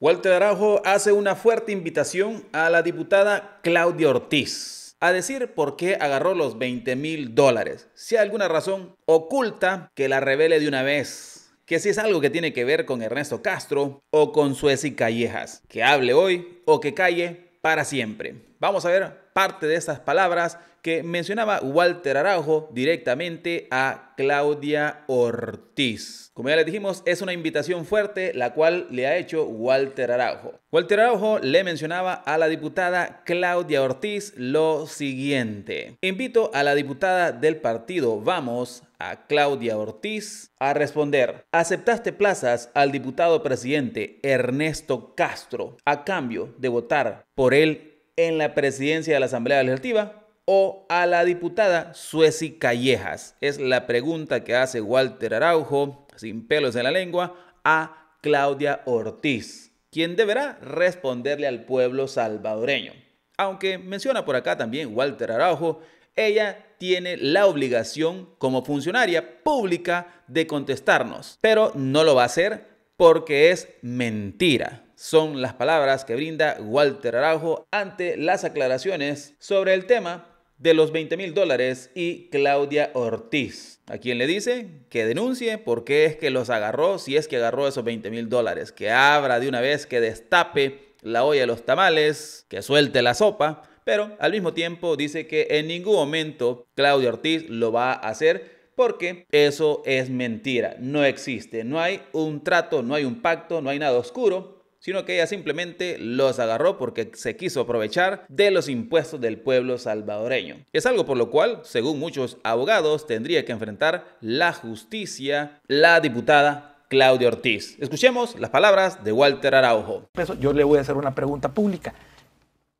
Walter Araujo hace una fuerte invitación a la diputada Claudia Ortiz a decir por qué agarró los 20 mil dólares. Si hay alguna razón oculta, que la revele de una vez. Que si es algo que tiene que ver con Ernesto Castro o con Suez y Callejas. Que hable hoy o que calle para siempre. Vamos a ver parte de estas palabras que mencionaba Walter Araujo directamente a Claudia Ortiz. Como ya les dijimos, es una invitación fuerte la cual le ha hecho Walter Araujo. Walter Araujo le mencionaba a la diputada Claudia Ortiz lo siguiente. Invito a la diputada del partido Vamos a Claudia Ortiz a responder. Aceptaste plazas al diputado presidente Ernesto Castro a cambio de votar por él en la presidencia de la Asamblea Legislativa o a la diputada Sueci Callejas? Es la pregunta que hace Walter Araujo, sin pelos en la lengua, a Claudia Ortiz, quien deberá responderle al pueblo salvadoreño. Aunque menciona por acá también Walter Araujo, ella tiene la obligación como funcionaria pública de contestarnos, pero no lo va a hacer porque es mentira. Son las palabras que brinda Walter Araujo ante las aclaraciones sobre el tema de los 20 mil dólares y Claudia Ortiz, a quien le dice que denuncie por qué es que los agarró, si es que agarró esos 20 mil dólares, que abra de una vez, que destape la olla de los tamales, que suelte la sopa, pero al mismo tiempo dice que en ningún momento Claudia Ortiz lo va a hacer porque eso es mentira, no existe, no hay un trato, no hay un pacto, no hay nada oscuro, sino que ella simplemente los agarró porque se quiso aprovechar de los impuestos del pueblo salvadoreño. Es algo por lo cual, según muchos abogados, tendría que enfrentar la justicia la diputada Claudia Ortiz. Escuchemos las palabras de Walter Araujo. Yo le voy a hacer una pregunta pública.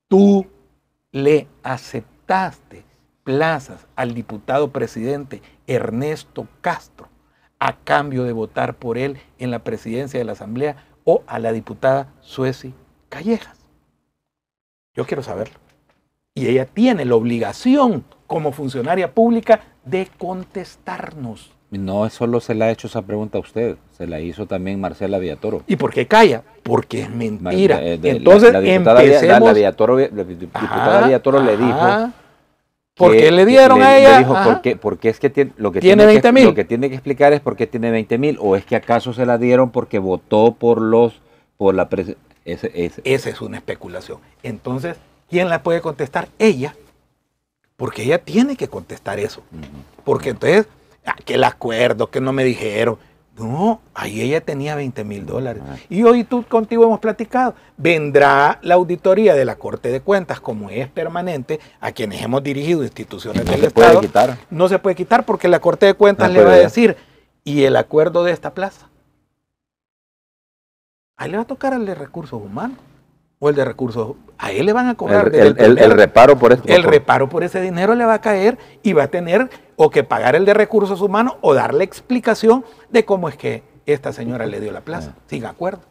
¿Tú le aceptaste plazas al diputado presidente Ernesto Castro a cambio de votar por él en la presidencia de la Asamblea o a la diputada Sueci Callejas? Yo quiero saberlo. Y ella tiene la obligación como funcionaria pública de contestarnos. No solo se le ha hecho esa pregunta a usted, se la hizo también Marcela Villatoro. ¿Y por qué calla? Porque es mentira. Eh, Entonces, la, diputada, la, le dijo ¿Por qué le dieron a ella? dijo, ¿por porque es que tiene, lo que tiene, 20 Lo que tiene que explicar es por qué tiene 20 mil, o es que acaso se la dieron porque votó por los, por la pres Esa es una especulación. Entonces, ¿quién la puede contestar? Ella. Porque ella tiene que contestar eso. Porque entonces, ah, qué el acuerdo, que no me dijeron, no, ahí ella tenía 20 mil dólares. Ah. Y hoy tú contigo hemos platicado. Vendrá la auditoría de la Corte de Cuentas, como es permanente, a quienes hemos dirigido instituciones no del se Puede quitar. No se puede quitar porque la Corte de Cuentas le va a decir, ¿y el acuerdo de esta plaza? Ahí le va a tocar al de recursos humanos o el de recursos, a él le van a cobrar. El, reparo por eso. El reparo por ese dinero le va a caer y va a tener o que pagar el de recursos humanos o darle explicación de cómo es que esta señora le dio la plaza, ah. Sí. acuerdo.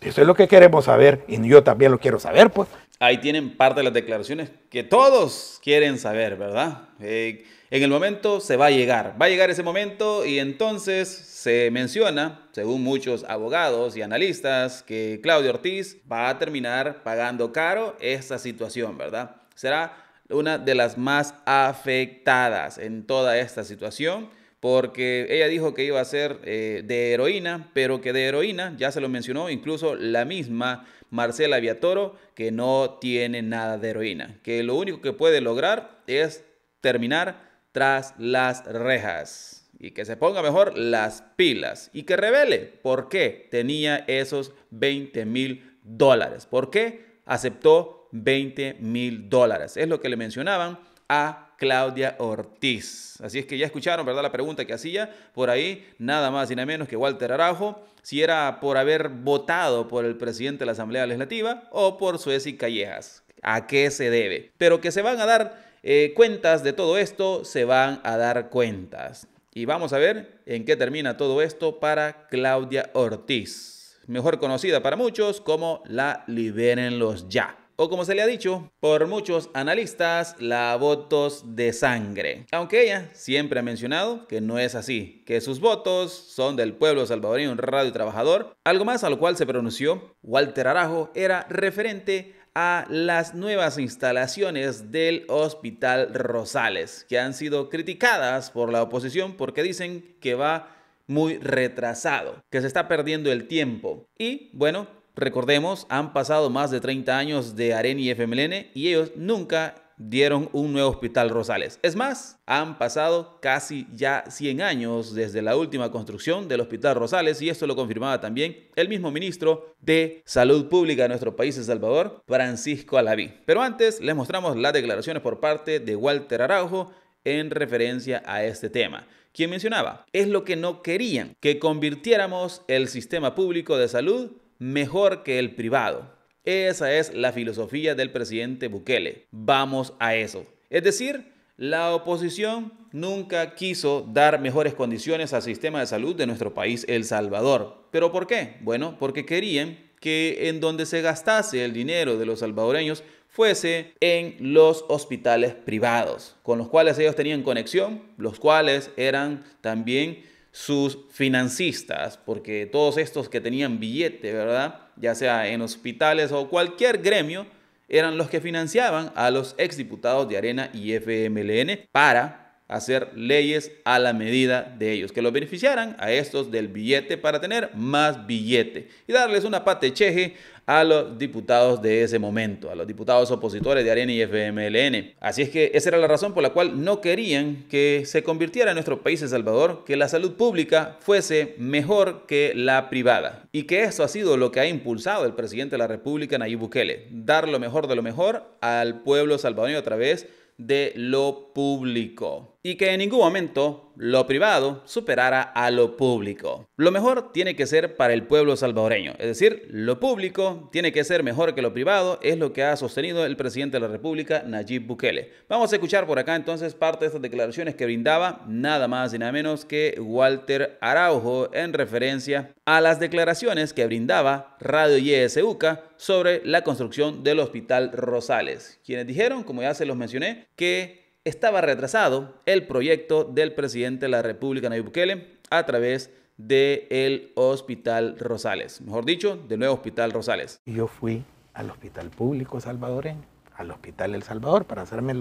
Eso es lo que queremos saber y yo también lo quiero saber, pues. Ahí tienen parte de las declaraciones que todos quieren saber, ¿verdad? Eh, en el momento se va a llegar, va a llegar ese momento y entonces se menciona, según muchos abogados y analistas, que Claudio Ortiz va a terminar pagando caro esta situación, ¿verdad? Será una de las más afectadas en toda esta situación porque ella dijo que iba a ser eh, de heroína, pero que de heroína, ya se lo mencionó incluso la misma Marcela Viatoro, que no tiene nada de heroína, que lo único que puede lograr es terminar tras las rejas y que se ponga mejor las pilas y que revele por qué tenía esos 20 mil dólares, por qué aceptó 20 mil dólares. Es lo que le mencionaban a Claudia Ortiz. Así es que ya escucharon, ¿verdad? La pregunta que hacía por ahí, nada más y nada menos que Walter Arajo. si era por haber votado por el presidente de la Asamblea Legislativa o por Suez y Callejas. ¿A qué se debe? Pero que se van a dar eh, cuentas de todo esto, se van a dar cuentas. Y vamos a ver en qué termina todo esto para Claudia Ortiz, mejor conocida para muchos como la los ya o como se le ha dicho por muchos analistas, la votos de sangre. Aunque ella siempre ha mencionado que no es así, que sus votos son del pueblo salvadoreño un y trabajador, algo más a lo cual se pronunció Walter Arajo era referente a las nuevas instalaciones del Hospital Rosales, que han sido criticadas por la oposición porque dicen que va muy retrasado, que se está perdiendo el tiempo. Y bueno, recordemos, han pasado más de 30 años de AREN y FMLN y ellos nunca dieron un nuevo hospital Rosales. Es más, han pasado casi ya 100 años desde la última construcción del hospital Rosales y esto lo confirmaba también el mismo ministro de Salud Pública de nuestro país, El Salvador, Francisco Alaví. Pero antes les mostramos las declaraciones por parte de Walter Araujo en referencia a este tema quien mencionaba, es lo que no querían, que convirtiéramos el sistema público de salud mejor que el privado. Esa es la filosofía del presidente Bukele. Vamos a eso. Es decir, la oposición nunca quiso dar mejores condiciones al sistema de salud de nuestro país, El Salvador. ¿Pero por qué? Bueno, porque querían que en donde se gastase el dinero de los salvadoreños fuese en los hospitales privados, con los cuales ellos tenían conexión, los cuales eran también sus financistas, porque todos estos que tenían billete, ¿verdad? Ya sea en hospitales o cualquier gremio, eran los que financiaban a los exdiputados de Arena y FMLN para hacer leyes a la medida de ellos, que los beneficiaran a estos del billete para tener más billete y darles una patecheje a los diputados de ese momento, a los diputados opositores de Arena y FMLN. Así es que esa era la razón por la cual no querían que se convirtiera en nuestro país El Salvador, que la salud pública fuese mejor que la privada. Y que eso ha sido lo que ha impulsado el presidente de la República, Nayib Bukele, dar lo mejor de lo mejor al pueblo salvadoreño a través de lo público y que en ningún momento lo privado superara a lo público. Lo mejor tiene que ser para el pueblo salvadoreño, es decir, lo público tiene que ser mejor que lo privado, es lo que ha sostenido el presidente de la República, Nayib Bukele. Vamos a escuchar por acá entonces parte de estas declaraciones que brindaba nada más y nada menos que Walter Araujo en referencia a las declaraciones que brindaba Radio YSUCA sobre la construcción del Hospital Rosales, quienes dijeron, como ya se los mencioné, que estaba retrasado el proyecto del presidente de la República, Nayib Bukele, a través del Hospital Rosales. Mejor dicho, del nuevo Hospital Rosales. Yo fui al Hospital Público Salvadoreño, al Hospital El Salvador, para hacerme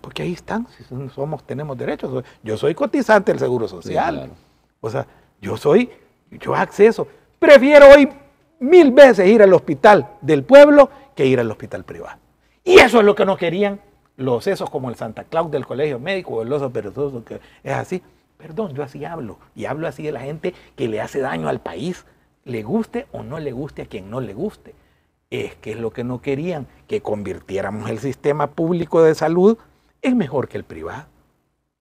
porque ahí están, somos, tenemos derechos. Yo soy cotizante del Seguro Social. O sea, yo soy, yo acceso. Prefiero hoy mil veces ir al hospital del pueblo que ir al hospital privado. Y eso es lo que no querían los esos como el Santa Claus del colegio médico o el oso perezoso, que es así. Perdón, yo así hablo. Y hablo así de la gente que le hace daño al país, le guste o no le guste a quien no le guste. Es que es lo que no querían, que convirtiéramos el sistema público de salud en mejor que el privado.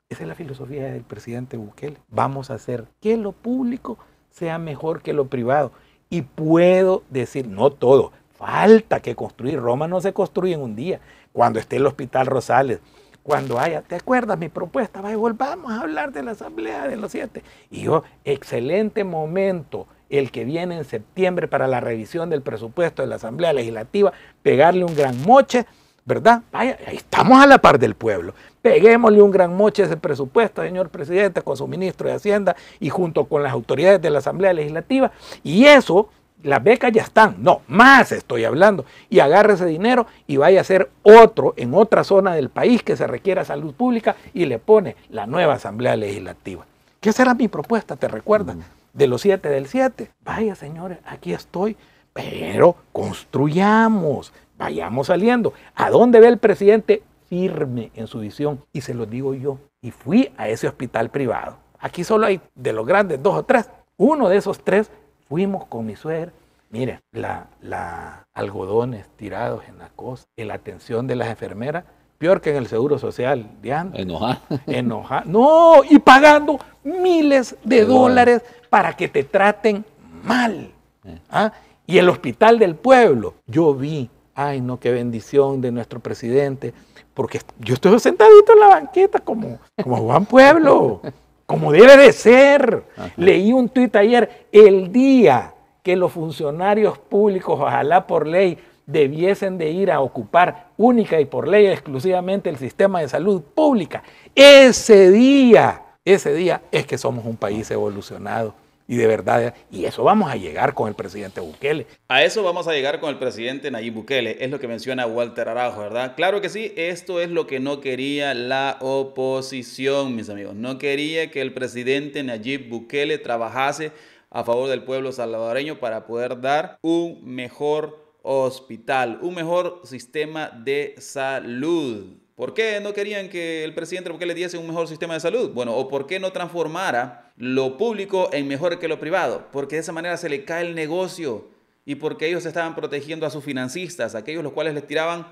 Esa es la filosofía del presidente Bukele. Vamos a hacer que lo público sea mejor que lo privado. Y puedo decir, no todo, falta que construir. Roma no se construye en un día cuando esté el Hospital Rosales, cuando haya, ¿te acuerdas mi propuesta? Vaya, volvamos a hablar de la Asamblea de los Siete. Y yo, excelente momento el que viene en septiembre para la revisión del presupuesto de la Asamblea Legislativa, pegarle un gran moche, ¿verdad? Vaya, ahí estamos a la par del pueblo. Peguémosle un gran moche a ese presupuesto, señor presidente, con su ministro de Hacienda y junto con las autoridades de la Asamblea Legislativa. Y eso las becas ya están, no, más estoy hablando, y agarre ese dinero y vaya a hacer otro en otra zona del país que se requiera salud pública y le pone la nueva Asamblea Legislativa. ¿Qué será mi propuesta, te recuerdas, de los siete del siete. Vaya señores, aquí estoy, pero construyamos, vayamos saliendo. ¿A dónde ve el presidente? Firme en su visión, y se lo digo yo, y fui a ese hospital privado. Aquí solo hay de los grandes dos o tres. Uno de esos tres Fuimos con mi suegra. Mire, la, algodones tirados en la cosa, en la atención de las enfermeras, peor que en el Seguro Social, Diana. Enojar. Enojada. No, y pagando miles de, dólares, para que te traten mal. Eh. ¿ah? Y el Hospital del Pueblo, yo vi, ay no, qué bendición de nuestro presidente, porque yo estoy sentadito en la banqueta como, como Juan Pueblo. como debe de ser. Leí un tuit ayer, el día que los funcionarios públicos, ojalá por ley, debiesen de ir a ocupar única y por ley exclusivamente el sistema de salud pública. Ese día, ese día es que somos un país evolucionado y de verdad, y eso vamos a llegar con el presidente Bukele. A eso vamos a llegar con el presidente Nayib Bukele, es lo que menciona Walter Araujo, ¿verdad? Claro que sí, esto es lo que no quería la oposición, mis amigos. No quería que el presidente Nayib Bukele trabajase a favor del pueblo salvadoreño para poder dar un mejor hospital, un mejor sistema de salud. ¿Por qué no querían que el presidente Bukele diese un mejor sistema de salud? Bueno, o por qué no transformara lo público en mejor que lo privado, porque de esa manera se le cae el negocio y porque ellos estaban protegiendo a sus financistas, aquellos los cuales les tiraban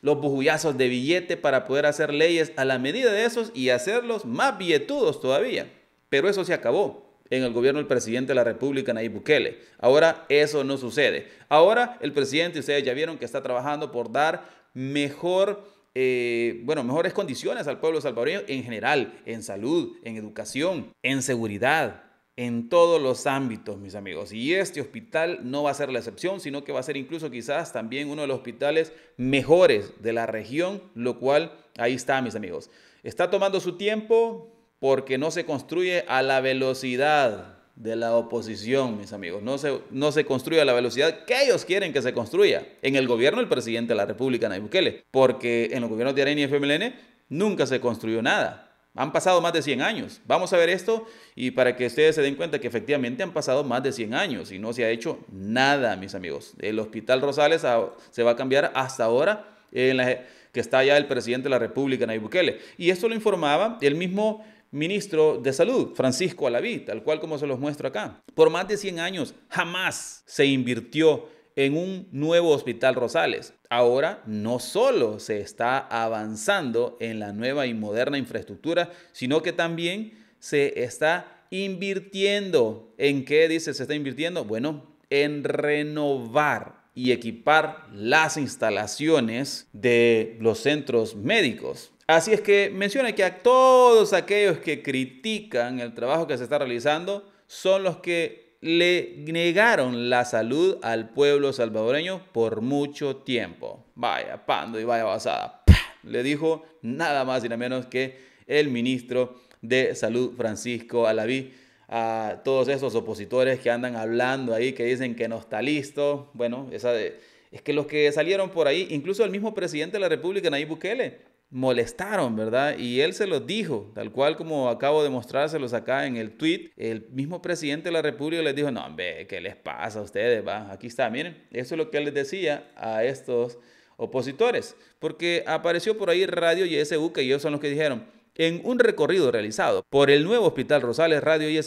los bujullazos de billete para poder hacer leyes a la medida de esos y hacerlos más billetudos todavía. Pero eso se acabó en el gobierno del presidente de la República, Nayib Bukele. Ahora eso no sucede. Ahora el presidente, ustedes ya vieron que está trabajando por dar mejor eh, bueno, mejores condiciones al pueblo salvadoreño en general, en salud, en educación, en seguridad, en todos los ámbitos, mis amigos. Y este hospital no va a ser la excepción, sino que va a ser incluso quizás también uno de los hospitales mejores de la región, lo cual ahí está, mis amigos. Está tomando su tiempo porque no se construye a la velocidad de la oposición, mis amigos. No se, no se construye a la velocidad que ellos quieren que se construya. En el gobierno del presidente de la República, Nayib Bukele, porque en los gobiernos de Arena y FMLN nunca se construyó nada. Han pasado más de 100 años. Vamos a ver esto y para que ustedes se den cuenta que efectivamente han pasado más de 100 años y no se ha hecho nada, mis amigos. El Hospital Rosales se va a cambiar hasta ahora en la que está ya el presidente de la República, Nayib Bukele. Y esto lo informaba el mismo ministro de Salud, Francisco Alaví, tal cual como se los muestro acá. Por más de 100 años jamás se invirtió en un nuevo hospital Rosales. Ahora no solo se está avanzando en la nueva y moderna infraestructura, sino que también se está invirtiendo. ¿En qué dice se está invirtiendo? Bueno, en renovar y equipar las instalaciones de los centros médicos. Así es que menciona que a todos aquellos que critican el trabajo que se está realizando son los que le negaron la salud al pueblo salvadoreño por mucho tiempo. Vaya pando y vaya basada. Le dijo nada más y nada menos que el ministro de Salud, Francisco Alaví, a todos esos opositores que andan hablando ahí, que dicen que no está listo. Bueno, esa de, es que los que salieron por ahí, incluso el mismo presidente de la República, Nayib Bukele, molestaron, ¿verdad? Y él se los dijo, tal cual como acabo de mostrárselos acá en el tweet, el mismo presidente de la República les dijo, no, hombre, ¿qué les pasa a ustedes? Va? Aquí está, miren, eso es lo que él les decía a estos opositores, porque apareció por ahí Radio y y ellos son los que dijeron, en un recorrido realizado por el nuevo Hospital Rosales Radio y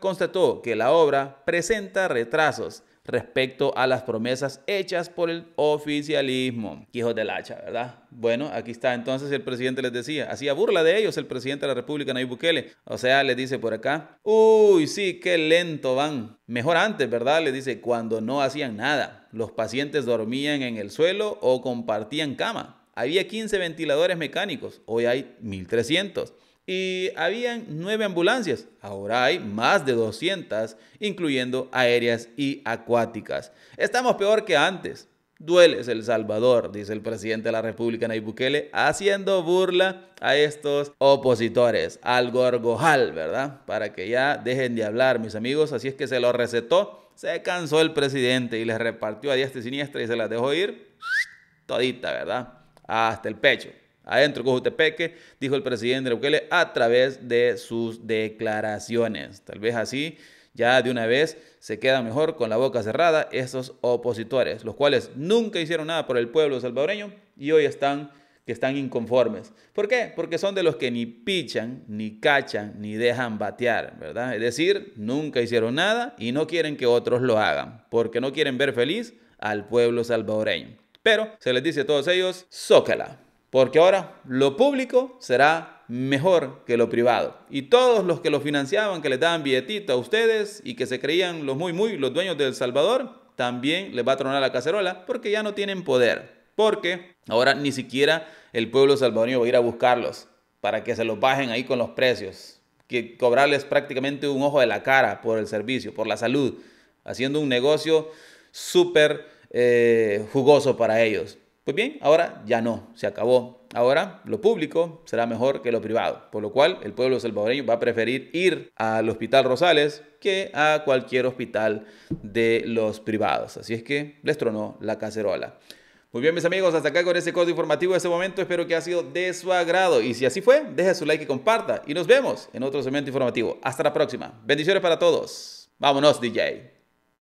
constató que la obra presenta retrasos respecto a las promesas hechas por el oficialismo. Hijos del hacha, ¿verdad? Bueno, aquí está. Entonces el presidente les decía, hacía burla de ellos el presidente de la República, Nayib Bukele. O sea, les dice por acá, uy, sí, qué lento van. Mejor antes, ¿verdad? Les dice, cuando no hacían nada. Los pacientes dormían en el suelo o compartían cama. Había 15 ventiladores mecánicos, hoy hay 1300 y habían nueve ambulancias. Ahora hay más de 200, incluyendo aéreas y acuáticas. Estamos peor que antes. Dueles El Salvador, dice el presidente de la República, Nayib Bukele, haciendo burla a estos opositores, al gorgojal, ¿verdad? Para que ya dejen de hablar, mis amigos. Así es que se lo recetó, se cansó el presidente y les repartió a diestra y siniestra y se las dejó ir todita, ¿verdad? Hasta el pecho adentro Cojutepeque, dijo el presidente de Bukele a través de sus declaraciones. Tal vez así ya de una vez se queda mejor con la boca cerrada esos opositores, los cuales nunca hicieron nada por el pueblo salvadoreño y hoy están que están inconformes. ¿Por qué? Porque son de los que ni pichan, ni cachan, ni dejan batear, ¿verdad? Es decir, nunca hicieron nada y no quieren que otros lo hagan, porque no quieren ver feliz al pueblo salvadoreño. Pero se les dice a todos ellos, zócala porque ahora lo público será mejor que lo privado. Y todos los que lo financiaban, que le daban billetitos a ustedes y que se creían los muy, muy, los dueños de El Salvador, también les va a tronar la cacerola porque ya no tienen poder. Porque ahora ni siquiera el pueblo salvadoreño va a ir a buscarlos para que se los bajen ahí con los precios, que cobrarles prácticamente un ojo de la cara por el servicio, por la salud, haciendo un negocio súper eh, jugoso para ellos. Pues bien, ahora ya no, se acabó. Ahora lo público será mejor que lo privado, por lo cual el pueblo salvadoreño va a preferir ir al Hospital Rosales que a cualquier hospital de los privados. Así es que les tronó la cacerola. Muy bien, mis amigos, hasta acá con ese código informativo de este momento. Espero que ha sido de su agrado. Y si así fue, deje su like y comparta. Y nos vemos en otro segmento informativo. Hasta la próxima. Bendiciones para todos. Vámonos, DJ.